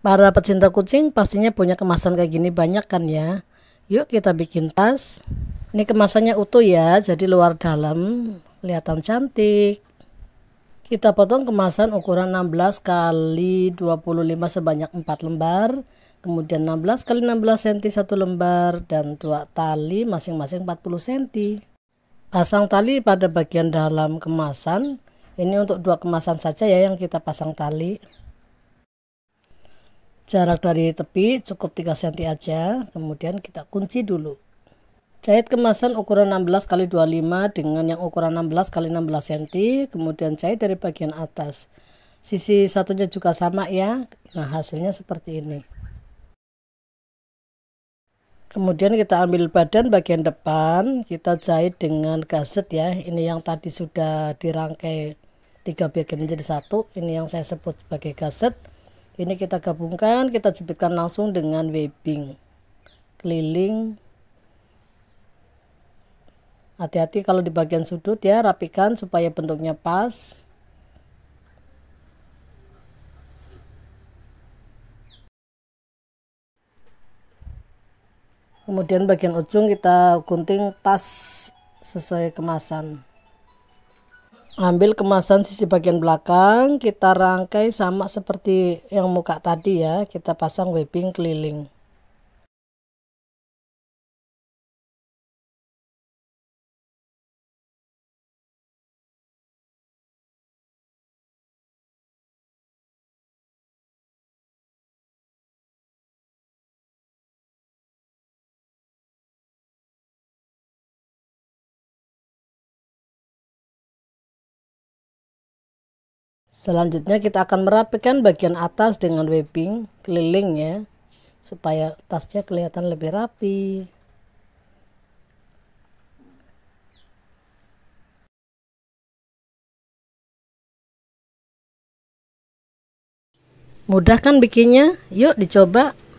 Para pecinta kucing pastinya punya kemasan kayak gini banyak kan ya. Yuk kita bikin tas. Ini kemasannya utuh ya, jadi luar dalam kelihatan cantik. Kita potong kemasan ukuran 16 kali 25 sebanyak 4 lembar. Kemudian 16 kali 16 cm satu lembar dan dua tali masing-masing 40 cm. Pasang tali pada bagian dalam kemasan. Ini untuk dua kemasan saja ya yang kita pasang tali jarak dari tepi cukup 3 cm aja kemudian kita kunci dulu jahit kemasan ukuran 16 x 25 dengan yang ukuran 16 x 16 cm kemudian jahit dari bagian atas sisi satunya juga sama ya nah hasilnya seperti ini kemudian kita ambil badan bagian depan kita jahit dengan kaset ya ini yang tadi sudah dirangkai tiga bagian menjadi satu ini yang saya sebut sebagai kaset ini kita gabungkan kita jepitkan langsung dengan webbing keliling hati-hati kalau di bagian sudut ya rapikan supaya bentuknya pas kemudian bagian ujung kita gunting pas sesuai kemasan ambil kemasan sisi bagian belakang kita rangkai sama seperti yang muka tadi ya kita pasang webbing keliling Selanjutnya kita akan merapikan bagian atas dengan webbing keliling ya supaya tasnya kelihatan lebih rapi. Mudah kan bikinnya? Yuk dicoba.